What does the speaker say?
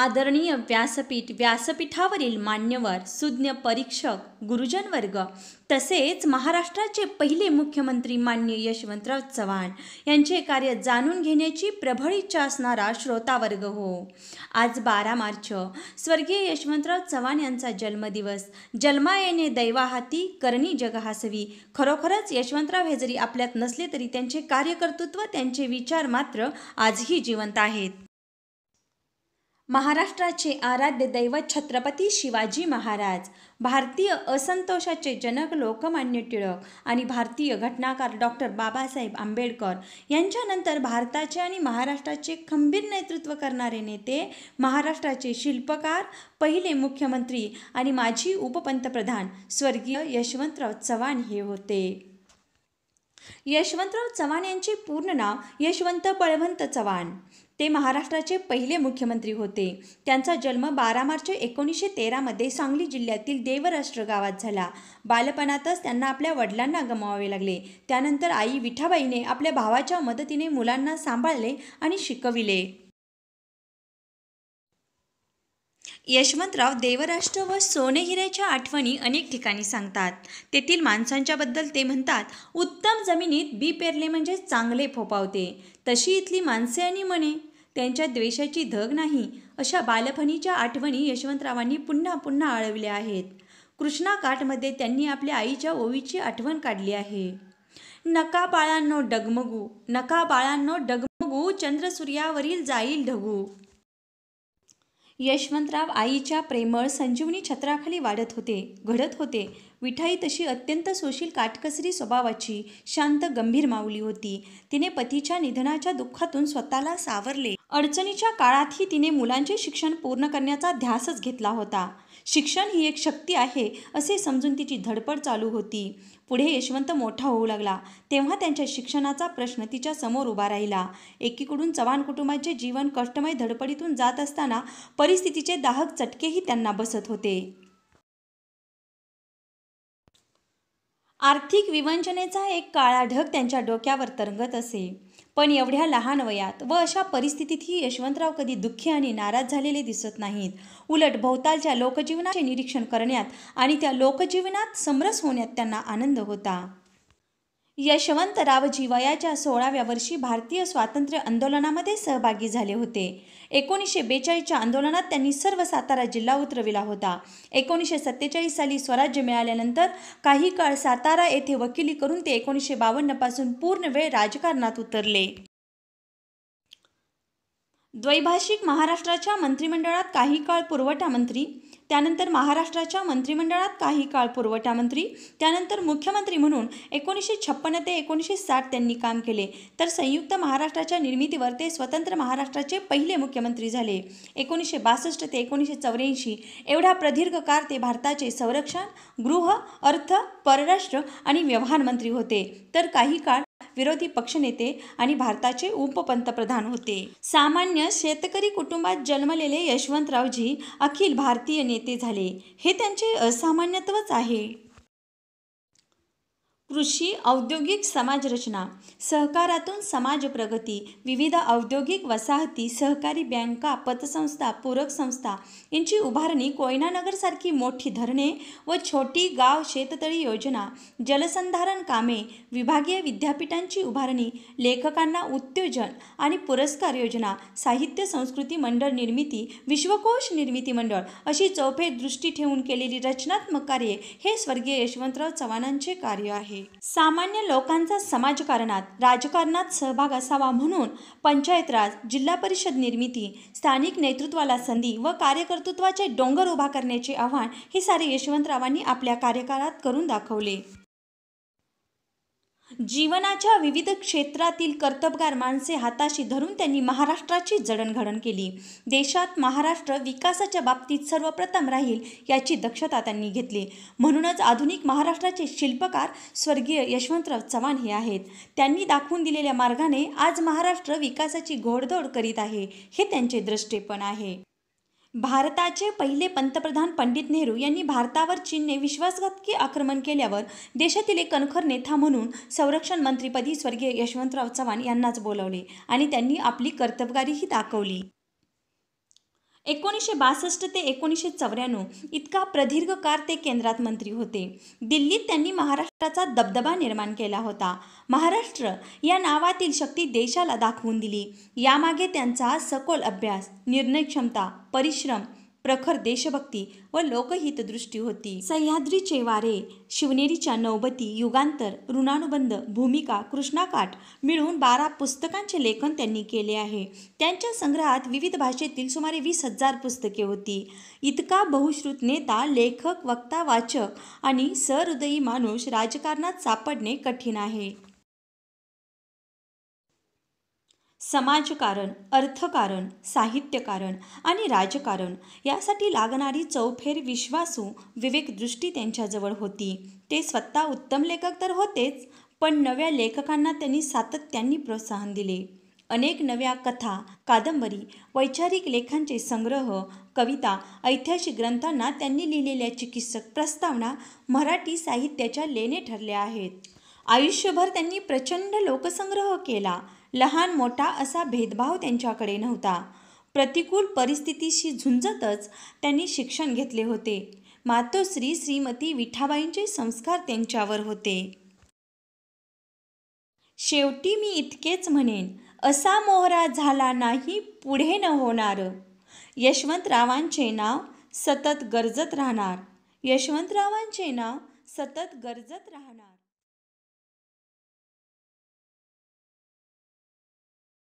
आदरणीय व्यासपीठ व्यासपीठावरील मान्यवर सुज्ञ परीक्षक गुरुजन वर्ग तसेच महाराष्ट्राचे पहिले मुख्यमंत्री मान्य यशवंतराव चव्हाण यांचे कार्य जाणून घेण्याची प्रबळ इच्छा असणारा श्रोतावर्ग हो आज बारा मार्च स्वर्गीय यशवंतराव चव्हाण यांचा जन्मदिवस जन्मायेने दैवाहाती करणी जगहासवी खरोखरच यशवंतराव हे जरी आपल्यात नसले तरी त्यांचे कार्यकर्तृत्व त्यांचे विचार मात्र आजही जिवंत आहेत महाराष्ट्राचे आराध्य दैवत छत्रपती शिवाजी महाराज भारतीय असंतोषाचे जनक लोकमान्य टिळक आणि भारतीय घटनाकार डॉक्टर बाबासाहेब आंबेडकर यांच्यानंतर भारताचे आणि महाराष्ट्राचे खंबीर नेतृत्व करणारे नेते महाराष्ट्राचे शिल्पकार पहिले मुख्यमंत्री आणि माजी उपपंतप्रधान स्वर्गीय यशवंतराव चव्हाण हे होते यशवंतराव चव्हाण यांचे पूर्ण नाव यशवंत बळवंत चव्हाण ते महाराष्ट्राचे पहिले मुख्यमंत्री होते त्यांचा जन्म बारा मार्च एकोणीसशे तेरामध्ये सांगली जिल्ह्यातील देवराष्ट्र गावात झाला बालपणातच त्यांना आपल्या वडिलांना गमवावे लागले त्यानंतर आई विठाबाईने आपल्या भावाच्या मदतीने मुलांना सांभाळले आणि शिकविले यशवंतराव देवराष्ट्र व सोने आठवणी अनेक ठिकाणी सांगतात तेथील माणसांच्याबद्दल ते म्हणतात उत्तम जमिनीत बी पेरले म्हणजे चांगले फोपावते तशी इथली माणसे आणि म्हणे त्यांच्या द्वेषाची धग नाही अशा बालपणीच्या आठवणी यशवंतरावांनी पुन्हा पुन्हा आळवल्या आहेत कृष्णा काठमध्ये त्यांनी आपल्या आईच्या ओवीची आठवण काढली आहे नका बाळांनो डगमगू नका बाळांनो डगमगू चंद्रसूर्यावरील जाईल ढगू यशवंतराव आईच्या प्रेमळ संजीवनी छत्राखाली वाढत होते घडत होते विठाई तशी अत्यंत सोशील काटकसरी स्वभावाची शांत गंभीर माऊली होती तिने पतीच्या निधनाच्या दुःखातून स्वतःला सावरले अडचणीच्या काळातही तिने मुलांचे शिक्षण पूर्ण करण्याचा ध्यासच घेतला होता शिक्षण ही एक शक्ती आहे असे समजून तिची धडपड चालू होती पुढे यशवंत मोठा होऊ लागला तेव्हा त्यांच्या शिक्षणाचा प्रश्न तिच्या समोर उभा राहिला एकीकडून चव्हाण कुटुंबाचे जीवन कष्टमय धडपडीतून जात असताना परिस्थितीचे दाहक चटकेही त्यांना बसत होते आर्थिक विवंचनेचा एक काळा ढग त्यांच्या डोक्यावर तरंगत असे पण एवढ्या लहान वयात व अशा परिस्थितीतही यशवंतराव कधी दुःखी आणि नाराज झालेले दिसत नाहीत उलट भोवतालच्या लोकजीवनाचे निरीक्षण करण्यात आणि त्या लोकजीवनात समरस होण्यात त्यांना आनंद होता यशवंतराव वयाच्या सोळाव्या वर्षी भारतीय स्वातंत्र्य आंदोलनामध्ये सहभागी झाले होते एकोणीसशे बेचाळीसच्या आंदोलनात त्यांनी सर्व सातारा जिल्हा उतरविला होता एकोणीसशे सत्तेचाळीस साली स्वराज्य मिळाल्यानंतर काही काळ सातारा येथे वकिली करून ते एकोणीसशे बावन्नपासून पूर्ण वेळ राजकारणात उतरले द्वैभाषिक महाराष्ट्राच्या मंत्रिमंडळात काही काळ पुरवठा मंत्री त्यानंतर महाराष्ट्राच्या मंत्रिमंडळात काही काळ पुरवठा मंत्री त्यानंतर मुख्यमंत्री म्हणून एकोणीसशे छप्पन्न ते एकोणीसशे साठ त्यांनी काम केले तर संयुक्त महाराष्ट्राच्या निर्मितीवर ते स्वतंत्र महाराष्ट्राचे पहिले मुख्यमंत्री झाले एकोणीसशे बासष्ट ते एकोणीसशे चौऱ्याऐंशी एवढा प्रदीर्घ काळ ते भारताचे संरक्षण गृह अर्थ परराष्ट्र आणि व्यवहार मंत्री होते तर काही काळ विरोधी पक्षनेते आणि भारताचे उपपंतप्रधान होते सामान्य शेतकरी कुटुंबात जन्मलेले यशवंतरावजी अखिल भारतीय नेते झाले हे त्यांचे असामान्यत्वच आहे कृषी औद्योगिक समाजरचना सहकारातून समाज प्रगती विविध औद्योगिक वसाहती सहकारी बँका पतसंस्था पूरक संस्था यांची उभारणी कोयनानगरसारखी मोठी धरणे व छोटी गाव शेततळी योजना जलसंधारण कामे विभागीय विद्यापीठांची उभारणी लेखकांना उत्तेजन आणि पुरस्कार योजना साहित्य संस्कृती मंडळ निर्मिती विश्वकोश निर्मिती मंडळ अशी चौफेर दृष्टी ठेवून केलेली रचनात्मक कार्ये हे स्वर्गीय यशवंतराव चव्हाणांचे कार्य आहे सामान्य लोकांचा समाजकारणात राजकारणात सहभाग असावा म्हणून पंचायत राज जिल्हा परिषद निर्मिती स्थानिक नेतृत्वाला संधी व कार्यकर्तृत्वाचे डोंगर उभा करण्याचे आव्हान हे सारे यशवंतरावांनी आपल्या कार्यकाळात करून दाखवले जीवनाच्या विविध क्षेत्रातील कर्तबगार माणसे हाताशी धरून त्यांनी महाराष्ट्राची जडणघडण केली देशात महाराष्ट्र विकासाच्या बाबतीत सर्वप्रथम राहील याची दक्षता त्यांनी घेतली म्हणूनच आधुनिक महाराष्ट्राचे शिल्पकार स्वर्गीय यशवंतराव चव्हाण हे आहेत त्यांनी दाखवून दिलेल्या मार्गाने आज महाराष्ट्र विकासाची घोडदौड करीत आहे हे त्यांचे दृष्टेपण आहे भारताचे पहिले पंतप्रधान पंडित नेहरू यांनी भारतावर चीनने विश्वासघातकी आक्रमण केल्यावर देशातील एक कणखर नेता म्हणून संरक्षण मंत्रीपदी स्वर्गीय यशवंतराव चव्हाण यांनाच बोलावले आणि त्यांनी आपली कर्तबगारीही दाखवली एकोणीसशे बासष्ट ते एकोणीसशे चौऱ्याण्णव इतका प्रदीर्घ काळ ते केंद्रात मंत्री होते दिल्लीत त्यांनी महाराष्ट्राचा दबदबा निर्माण केला होता महाराष्ट्र या नावातील शक्ती देशाला दाखवून दिली यामागे त्यांचा सखोल अभ्यास निर्णय क्षमता परिश्रम प्रखर देशभक्ती व लोकहितदृष्टी होती सह्याद्रीचे वारे शिवनेरीच्या नवबती युगांतर ऋणानुबंध भूमिका कृष्णाकाठ मिळून बारा पुस्तकांचे लेखन त्यांनी केले आहे त्यांच्या संग्रहात विविध भाषेतील सुमारे वीस हजार पुस्तके होती इतका बहुश्रुत नेता लेखक वक्ता वाचक आणि सहृदयी माणूस राजकारणात सापडणे कठीण आहे समाजकारण अर्थकारण साहित्यकारण आणि राजकारण यासाठी लागणारी चौफेर विश्वासू विवेकदृष्टी त्यांच्याजवळ होती ते स्वतः उत्तम लेखक तर होतेच पण नव्या लेखकांना त्यांनी सातत्याने प्रोत्साहन दिले अनेक नव्या कथा कादंबरी वैचारिक लेखांचे संग्रह कविता ऐतिहासिक ग्रंथांना त्यांनी लिहिलेल्या चिकित्सक प्रस्तावना मराठी साहित्याच्या लेणे ठरल्या आहेत आयुष्यभर त्यांनी प्रचंड लोकसंग्रह केला लहान मोठा असा भेदभाव त्यांच्याकडे नव्हता प्रतिकूल परिस्थितीशी झुंजतच त्यांनी शिक्षण घेतले होते मातोश्री श्रीमती विठाबाईंचे संस्कार त्यांच्यावर होते शेवटी मी इतकेच म्हणेन असा मोहरा झाला नाही पुढे न होणार यशवंतरावांचे नाव सतत गरजत राहणार यशवंतरावांचे नाव सतत गरजत राहणार